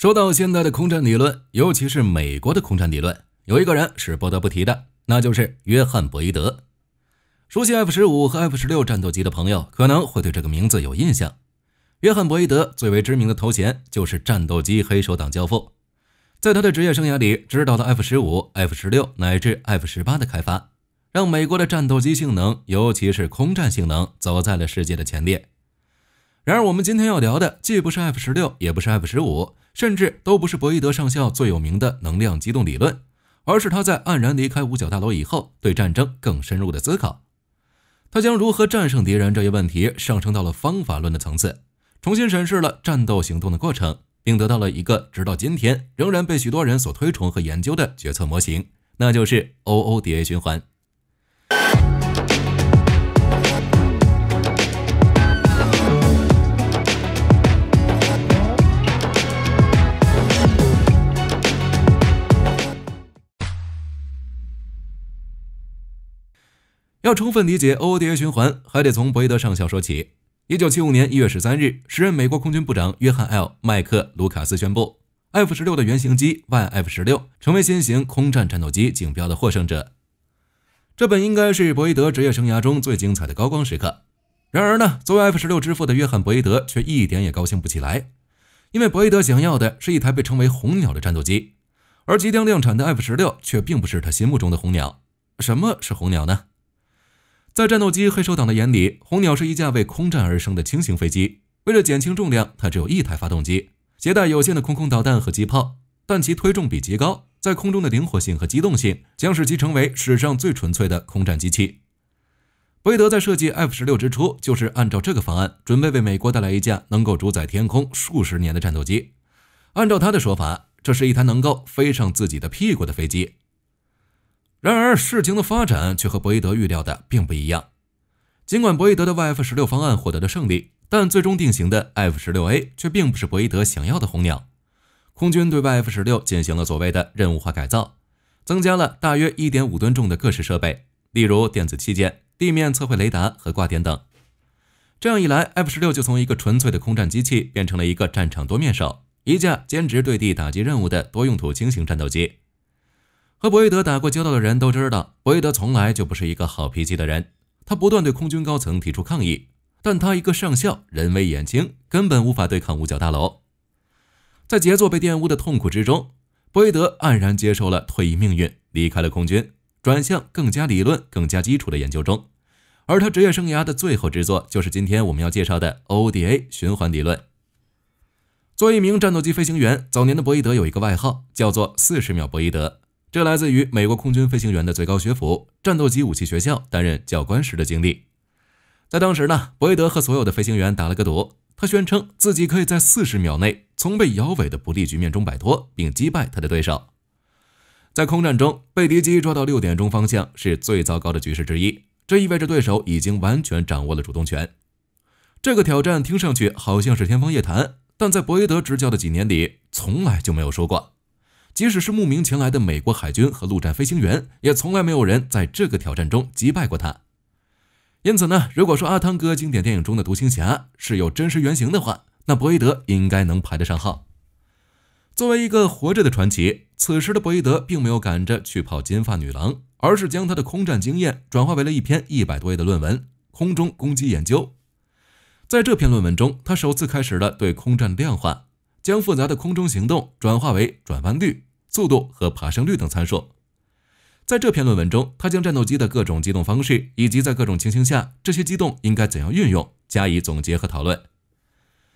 说到现代的空战理论，尤其是美国的空战理论，有一个人是不得不提的，那就是约翰·博伊德。熟悉 F 十五和 F 十六战斗机的朋友可能会对这个名字有印象。约翰·博伊德最为知名的头衔就是“战斗机黑手党教父”。在他的职业生涯里，指导了 F 十五、F 十六乃至 F 十八的开发，让美国的战斗机性能，尤其是空战性能，走在了世界的前列。然而，我们今天要聊的既不是 F 十六，也不是 F 十五，甚至都不是博伊德上校最有名的能量机动理论，而是他在黯然离开五角大楼以后对战争更深入的思考。他将如何战胜敌人这一问题上升到了方法论的层次，重新审视了战斗行动的过程，并得到了一个直到今天仍然被许多人所推崇和研究的决策模型，那就是 O O D A 循环。要充分理解 OODA 循环，还得从博伊德上校说起。一九七五年一月十三日，时任美国空军部长约翰 ·L· 麦克卢卡斯宣布，F 十六的原型机 YF 十六成为新型空战战斗机竞标的获胜者。这本应该是博伊德职业生涯中最精彩的高光时刻。然而呢，作为 F 十六之父的约翰·博伊德却一点也高兴不起来，因为博伊德想要的是一台被称为“红鸟”的战斗机，而即将量产的 F 十六却并不是他心目中的红鸟。什么是红鸟呢？在战斗机黑手党的眼里，红鸟是一架为空战而生的轻型飞机。为了减轻重量，它只有一台发动机，携带有线的空空导弹和机炮，但其推重比极高，在空中的灵活性和机动性将使其成为史上最纯粹的空战机器。伯德在设计 F 十六之初，就是按照这个方案准备为美国带来一架能够主宰天空数十年的战斗机。按照他的说法，这是一台能够飞上自己的屁股的飞机。然而，事情的发展却和博伊德预料的并不一样。尽管博伊德的 YF 十六方案获得了胜利，但最终定型的 F 十六 A 却并不是博伊德想要的“红鸟”。空军对 YF 十六进行了所谓的任务化改造，增加了大约一点五吨重的各式设备，例如电子器件、地面测绘雷达和挂点等。这样一来，F 十六就从一个纯粹的空战机器变成了一个战场多面手，一架兼职对地打击任务的多用途轻型战斗机。和博伊德打过交道的人都知道，博伊德从来就不是一个好脾气的人。他不断对空军高层提出抗议，但他一个上校，人微言轻，根本无法对抗五角大楼。在杰作被玷污的痛苦之中，博伊德黯然接受了退役命运，离开了空军，转向更加理论、更加基础的研究中。而他职业生涯的最后之作，就是今天我们要介绍的 ODA 循环理论。作为一名战斗机飞行员，早年的博伊德有一个外号，叫做“四十秒博伊德”。这来自于美国空军飞行员的最高学府——战斗机武器学校，担任教官时的经历。在当时呢，博伊德和所有的飞行员打了个赌，他宣称自己可以在四十秒内从被摇尾的不利局面中摆脱，并击败他的对手。在空战中，被敌机抓到六点钟方向是最糟糕的局势之一，这意味着对手已经完全掌握了主动权。这个挑战听上去好像是天方夜谭，但在博伊德执教的几年里，从来就没有输过。即使是慕名前来的美国海军和陆战飞行员，也从来没有人在这个挑战中击败过他。因此呢，如果说阿汤哥经典电影中的独行侠是有真实原型的话，那伯伊德应该能排得上号。作为一个活着的传奇，此时的伯伊德并没有赶着去泡金发女郎，而是将他的空战经验转化为了一篇一百多页的论文《空中攻击研究》。在这篇论文中，他首次开始了对空战量化。将复杂的空中行动转化为转弯率、速度和爬升率等参数。在这篇论文中，他将战斗机的各种机动方式以及在各种情形下这些机动应该怎样运用加以总结和讨论。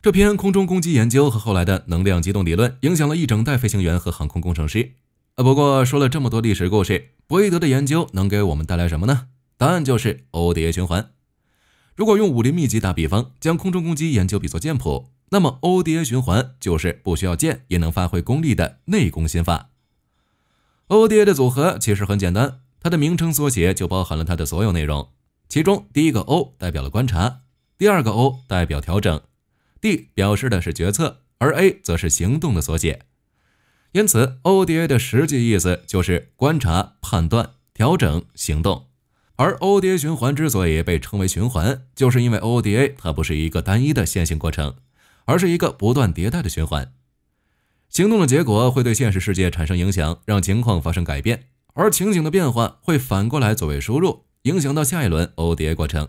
这篇空中攻击研究和后来的能量机动理论影响了一整代飞行员和航空工程师。呃，不过说了这么多历史故事，博伊德的研究能给我们带来什么呢？答案就是欧蝶循环。如果用武林秘籍打比方，将空中攻击研究比作剑谱。那么，O D A 循环就是不需要键也能发挥功力的内功心法。O D A 的组合其实很简单，它的名称缩写就包含了它的所有内容。其中，第一个 O 代表了观察，第二个 O 代表调整，D 表示的是决策，而 A 则是行动的缩写。因此，O D A 的实际意思就是观察、判断、调整、行动。而 O D A 循环之所以被称为循环，就是因为 O D A 它不是一个单一的线性过程。而是一个不断迭代的循环，行动的结果会对现实世界产生影响，让情况发生改变，而情景的变化会反过来作为输入，影响到下一轮欧 a 过程。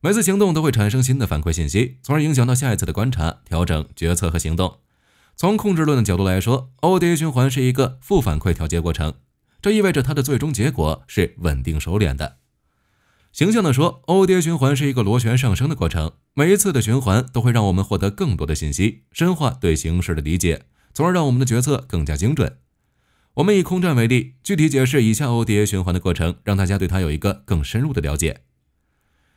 每次行动都会产生新的反馈信息，从而影响到下一次的观察、调整、决策和行动。从控制论的角度来说，欧 a 循环是一个负反馈调节过程，这意味着它的最终结果是稳定收敛的。形象地说，欧 a 循环是一个螺旋上升的过程。每一次的循环都会让我们获得更多的信息，深化对形势的理解，从而让我们的决策更加精准。我们以空战为例，具体解释以下 ODA 循环的过程，让大家对它有一个更深入的了解。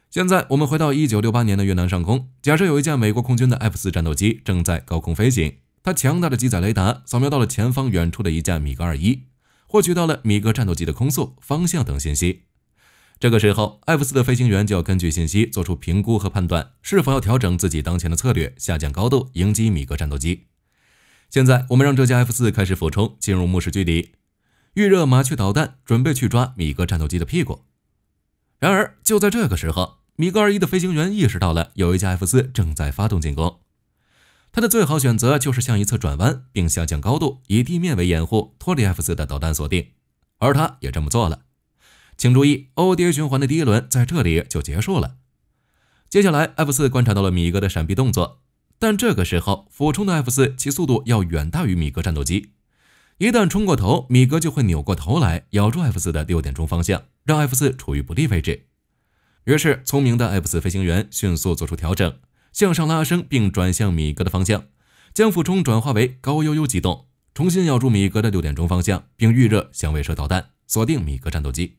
现在我们回到一九六八年的越南上空，假设有一架美国空军的 F 四战斗机正在高空飞行，它强大的机载雷达扫描到了前方远处的一架米格二一，获取到了米格战斗机的空速、方向等信息。这个时候，艾弗斯的飞行员就要根据信息做出评估和判断，是否要调整自己当前的策略，下降高度迎击米格战斗机。现在，我们让这架 F 四开始俯冲，进入目视距离，预热麻雀导弹，准备去抓米格战斗机的屁股。然而，就在这个时候，米格二一的飞行员意识到了有一架 F 四正在发动进攻，他的最好选择就是向一侧转弯并下降高度，以地面为掩护脱离 F 四的导弹锁定。而他也这么做了。请注意，欧跌循环的第一轮在这里就结束了。接下来，F 四观察到了米格的闪避动作，但这个时候俯冲的 F 四其速度要远大于米格战斗机。一旦冲过头，米格就会扭过头来咬住 F 四的六点钟方向，让 F 四处于不利位置。于是，聪明的 F 四飞行员迅速做出调整，向上拉升并转向米格的方向，将俯冲转化为高悠悠机动，重新咬住米格的六点钟方向，并预热响尾蛇导弹，锁定米格战斗机。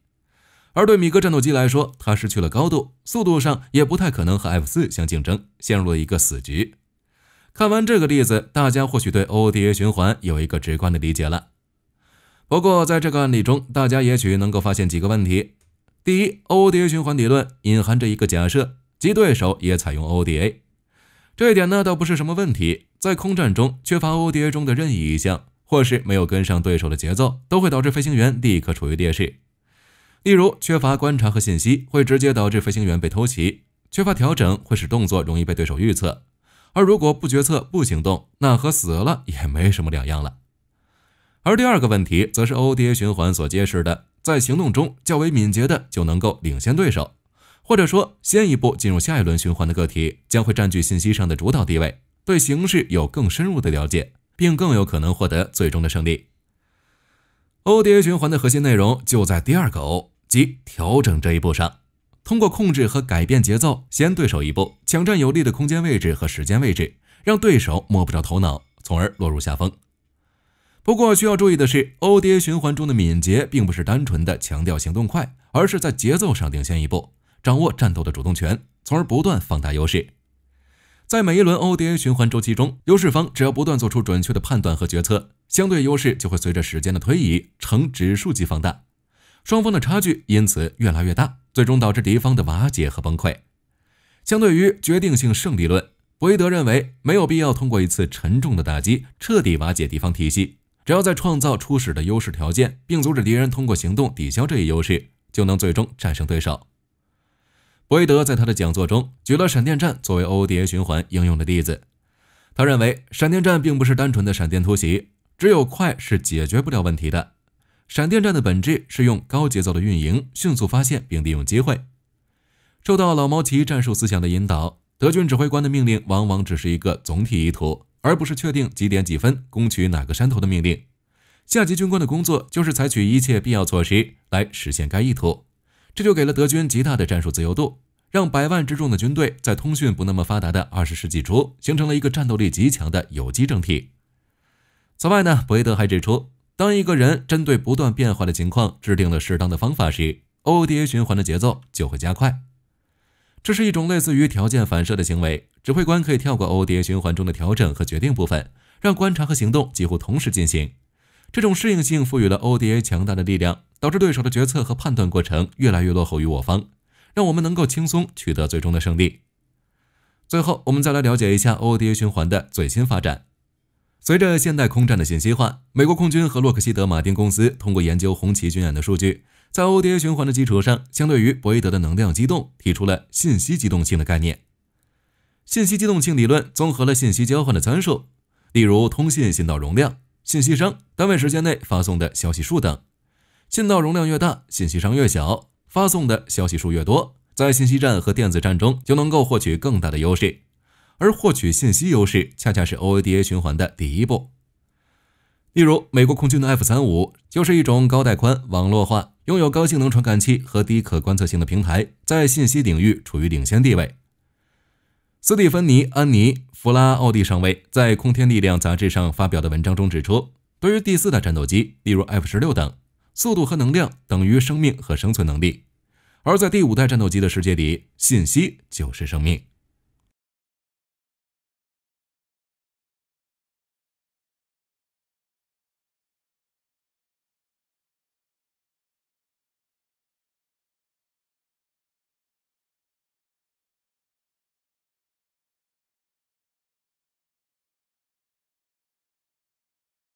而对米格战斗机来说，它失去了高度，速度上也不太可能和 F 四相竞争，陷入了一个死局。看完这个例子，大家或许对 O D A 循环有一个直观的理解了。不过在这个案例中，大家也许能够发现几个问题：第一，O D A 循环理论隐含着一个假设，即对手也采用 O D A。这一点呢，倒不是什么问题。在空战中，缺乏 O D A 中的任意一项，或是没有跟上对手的节奏，都会导致飞行员立刻处于劣势。例如，缺乏观察和信息会直接导致飞行员被偷袭；缺乏调整会使动作容易被对手预测。而如果不决策、不行动，那和死了也没什么两样了。而第二个问题，则是 o d a 循环所揭示的：在行动中较为敏捷的就能够领先对手，或者说先一步进入下一轮循环的个体，将会占据信息上的主导地位，对形势有更深入的了解，并更有可能获得最终的胜利。O D A 循环的核心内容就在第二个 O，即调整这一步上。通过控制和改变节奏，先对手一步，抢占有利的空间位置和时间位置，让对手摸不着头脑，从而落入下风。不过需要注意的是，O D A 循环中的敏捷并不是单纯的强调行动快，而是在节奏上领先一步，掌握战斗的主动权，从而不断放大优势。在每一轮 O D A 循环周期中，优势方只要不断做出准确的判断和决策。相对优势就会随着时间的推移呈指数级放大，双方的差距因此越来越大，最终导致敌方的瓦解和崩溃。相对于决定性胜利论，博伊德认为没有必要通过一次沉重的打击彻底瓦解敌方体系，只要在创造初始的优势条件，并阻止敌人通过行动抵消这一优势，就能最终战胜对手。博伊德在他的讲座中举了闪电战作为 o d a 循环应用的例子，他认为闪电战并不是单纯的闪电突袭。只有快是解决不了问题的。闪电战的本质是用高节奏的运营，迅速发现并利用机会。受到老毛奇战术思想的引导，德军指挥官的命令往往只是一个总体意图，而不是确定几点几分攻取哪个山头的命令。下级军官的工作就是采取一切必要措施来实现该意图，这就给了德军极大的战术自由度，让百万之众的军队在通讯不那么发达的二十世纪初，形成了一个战斗力极强的有机整体。此外呢，博伊德还指出，当一个人针对不断变化的情况制定了适当的方法时，O D A 循环的节奏就会加快。这是一种类似于条件反射的行为。指挥官可以跳过 O D A 循环中的调整和决定部分，让观察和行动几乎同时进行。这种适应性赋予了 O D A 强大的力量，导致对手的决策和判断过程越来越落后于我方，让我们能够轻松取得最终的胜利。最后，我们再来了解一下 O D A 循环的最新发展。随着现代空战的信息化，美国空军和洛克希德·马丁公司通过研究红旗军演的数据，在 ODA 循环的基础上，相对于博伊德的能量机动，提出了信息机动性的概念。信息机动性理论综合了信息交换的参数，例如通信信道容量、信息熵、单位时间内发送的消息数等。信道容量越大，信息熵越小，发送的消息数越多，在信息战和电子战中就能够获取更大的优势。而获取信息优势，恰恰是 OODA 循环的第一步。例如，美国空军的 F-35 就是一种高带宽、网络化、拥有高性能传感器和低可观测性的平台，在信息领域处于领先地位。斯蒂芬妮·安妮·弗拉奥蒂上尉在《空天力量》杂志上发表的文章中指出，对于第四代战斗机，例如 F-16 等，速度和能量等于生命和生存能力；而在第五代战斗机的世界里，信息就是生命。